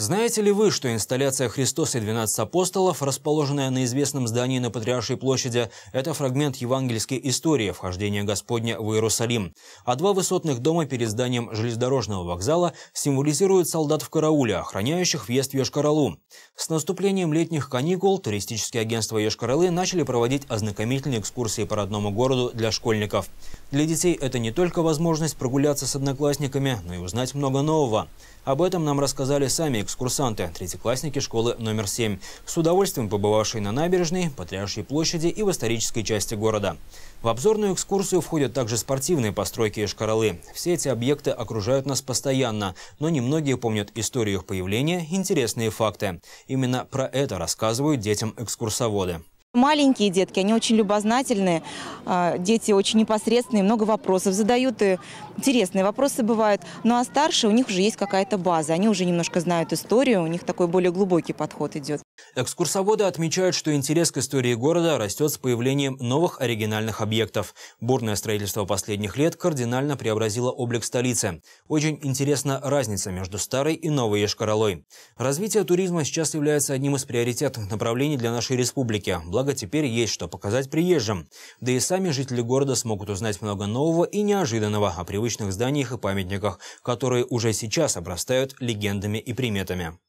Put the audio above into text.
Знаете ли вы, что инсталляция «Христос и 12 апостолов», расположенная на известном здании на Патриаршей площади, это фрагмент евангельской истории вхождения Господня в Иерусалим, а два высотных дома перед зданием железнодорожного вокзала символизируют солдат в карауле, охраняющих въезд в йошкар С наступлением летних каникул туристические агентства йошкар начали проводить ознакомительные экскурсии по родному городу для школьников. Для детей это не только возможность прогуляться с одноклассниками, но и узнать много нового. Об этом нам рассказали сами экскурсии Курсанты, третьеклассники школы номер 7, с удовольствием побывавшие на набережной, Патриаршей площади и в исторической части города. В обзорную экскурсию входят также спортивные постройки и шкаралы. Все эти объекты окружают нас постоянно, но немногие помнят историю их появления, интересные факты. Именно про это рассказывают детям экскурсоводы. Маленькие детки, они очень любознательные, а, дети очень непосредственные, много вопросов задают, и интересные вопросы бывают. Ну а старшие, у них уже есть какая-то база, они уже немножко знают историю, у них такой более глубокий подход идет. Экскурсоводы отмечают, что интерес к истории города растет с появлением новых оригинальных объектов. Бурное строительство последних лет кардинально преобразило облик столицы. Очень интересна разница между старой и новой Ешкаролой. Развитие туризма сейчас является одним из приоритетных направлений для нашей республики, благо теперь есть что показать приезжим. Да и сами жители города смогут узнать много нового и неожиданного о привычных зданиях и памятниках, которые уже сейчас обрастают легендами и приметами.